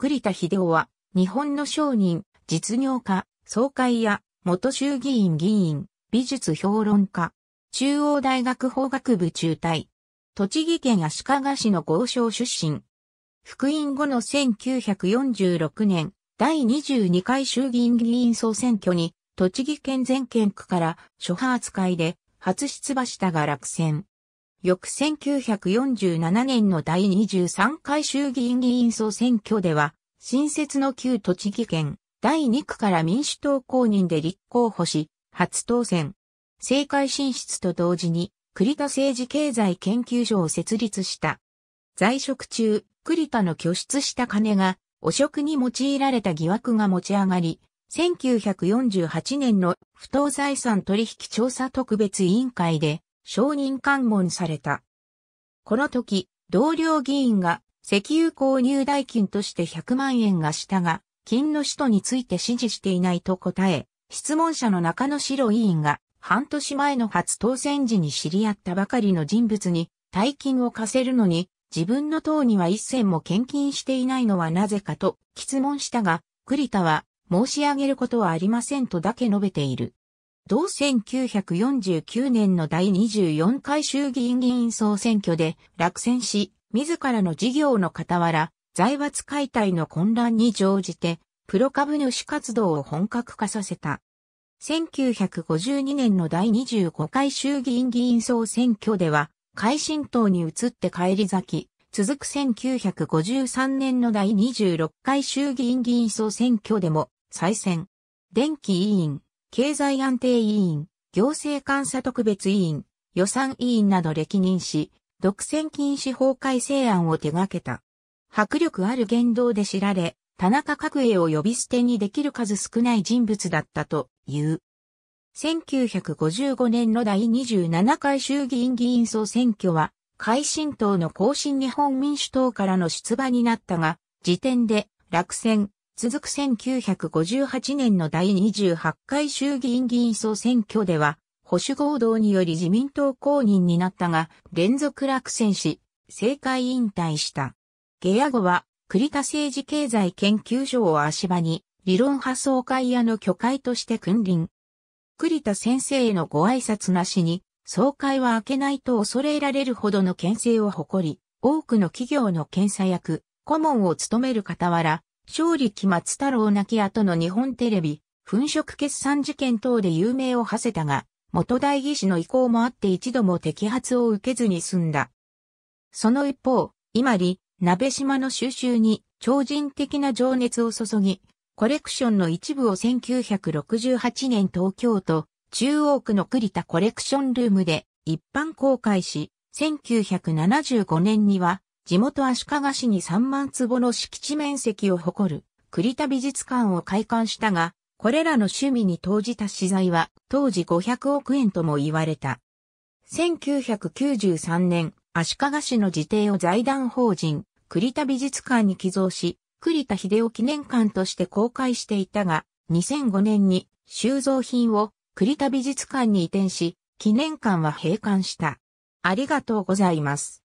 栗田秀夫は、日本の商人、実業家、総会や、元衆議院議員、美術評論家、中央大学法学部中退。栃木県足利市の豪商出身。復員後の1946年、第22回衆議院議員総選挙に、栃木県全県区から諸派扱いで初出馬したが落選。翌1947年の第23回衆議院議員総選挙では、新設の旧栃木県第2区から民主党公認で立候補し、初当選。政界進出と同時に、栗田政治経済研究所を設立した。在職中、栗田の拠出した金が、汚職に用いられた疑惑が持ち上がり、1948年の不当財産取引調査特別委員会で、承認喚問された。この時、同僚議員が石油購入代金として100万円がしたが、金の使途について指示していないと答え、質問者の中野白委員が半年前の初当選時に知り合ったばかりの人物に大金を貸せるのに自分の党には一銭も献金していないのはなぜかと質問したが、栗田は申し上げることはありませんとだけ述べている。同1949年の第24回衆議院議員総選挙で落選し、自らの事業の傍ら、財閥解体の混乱に乗じて、プロ株主活動を本格化させた。1952年の第25回衆議院議員総選挙では、改新党に移って帰り咲き、続く1953年の第26回衆議院議員総選挙でも再選。電気委員、経済安定委員、行政監査特別委員、予算委員など歴任し、独占禁止法改正案を手掛けた。迫力ある言動で知られ、田中角栄を呼び捨てにできる数少ない人物だったという。1955年の第27回衆議院議員総選挙は、改新党の後進日本民主党からの出馬になったが、時点で落選、続く1958年の第28回衆議院議員総選挙では、保守合同により自民党公認になったが、連続落選し、政界引退した。ゲア後は、栗田政治経済研究所を足場に、理論派総会屋の巨会として君臨。栗田先生へのご挨拶なしに、総会は開けないと恐れられるほどの牽制を誇り、多くの企業の検査役、顧問を務める傍ら、勝利期松太郎亡き後の日本テレビ、粉飾決算事件等で有名を馳せたが、元代議士の意向もあって一度も摘発を受けずに済んだ。その一方、今里、鍋島の収集に超人的な情熱を注ぎ、コレクションの一部を1968年東京都中央区の栗田コレクションルームで一般公開し、1975年には地元足利市に3万坪の敷地面積を誇る栗田美術館を開館したが、これらの趣味に投じた資材は当時500億円とも言われた。1993年、足利市の自邸を財団法人栗田美術館に寄贈し、栗田秀夫記念館として公開していたが、2005年に収蔵品を栗田美術館に移転し、記念館は閉館した。ありがとうございます。